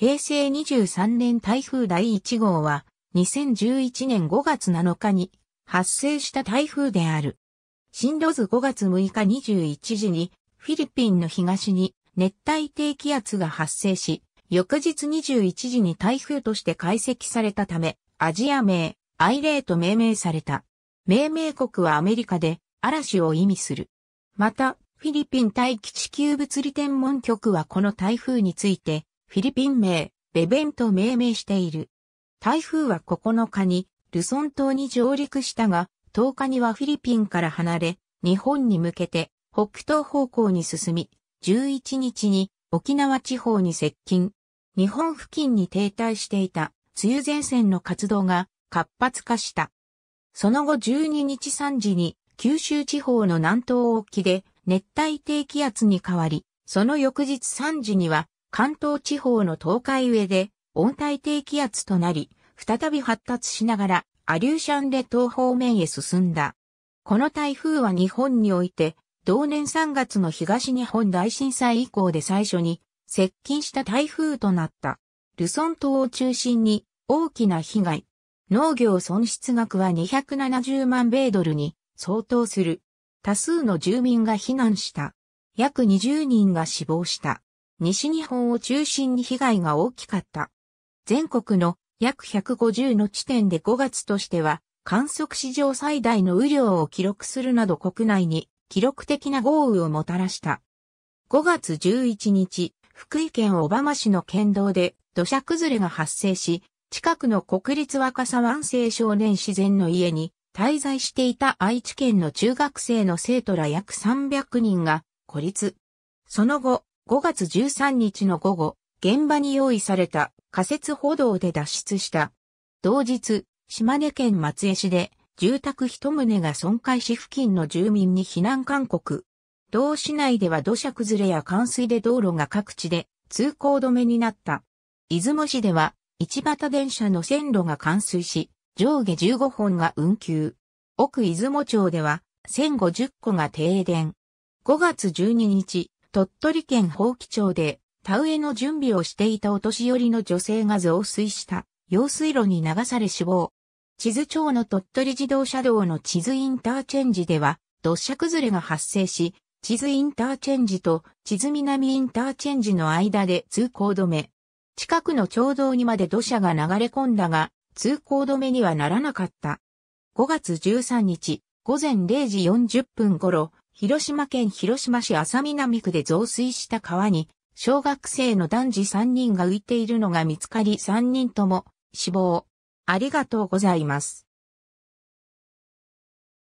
平成23年台風第1号は、2011年5月7日に発生した台風である。進路図5月6日21時にフィリピンの東に熱帯低気圧が発生し、翌日21時に台風として解析されたため、アジア名、アイレーと命名された。命名国はアメリカで嵐を意味する。また、フィリピン大気地球物理天文局はこの台風について、フィリピン名、ベベンと命名している。台風は9日にルソン島に上陸したが、10日にはフィリピンから離れ、日本に向けて北東方向に進み、11日に沖縄地方に接近。日本付近に停滞していた梅雨前線の活動が活発化した。その後12日3時に九州地方の南東沖で熱帯低気圧に変わり、その翌日3時には関東地方の東海上で温帯低気圧となり、再び発達しながらアリューシャン列島方面へ進んだ。この台風は日本において、同年3月の東日本大震災以降で最初に接近した台風となった。ルソン島を中心に大きな被害。農業損失額は270万米ドルに相当する。多数の住民が避難した。約20人が死亡した。西日本を中心に被害が大きかった。全国の約150の地点で5月としては観測史上最大の雨量を記録するなど国内に記録的な豪雨をもたらした。5月11日、福井県小浜市の県道で土砂崩れが発生し、近くの国立若狭湾青少年自然の家に滞在していた愛知県の中学生の生徒ら約300人が孤立。その後、5月13日の午後、現場に用意された仮設歩道で脱出した。同日、島根県松江市で住宅一棟が損壊し付近の住民に避難勧告。同市内では土砂崩れや冠水で道路が各地で通行止めになった。出雲市では一畑電車の線路が冠水し、上下15本が運休。奥出雲町では1050個が停電。5月12日、鳥取県宝器町で田植えの準備をしていたお年寄りの女性が増水した用水路に流され死亡。地図町の鳥取自動車道の地図インターチェンジでは土砂崩れが発生し、地図インターチェンジと地図南インターチェンジの間で通行止め。近くの町道にまで土砂が流れ込んだが、通行止めにはならなかった。5月13日、午前0時40分頃、広島県広島市浅南区で増水した川に、小学生の男児3人が浮いているのが見つかり3人とも死亡。ありがとうございます。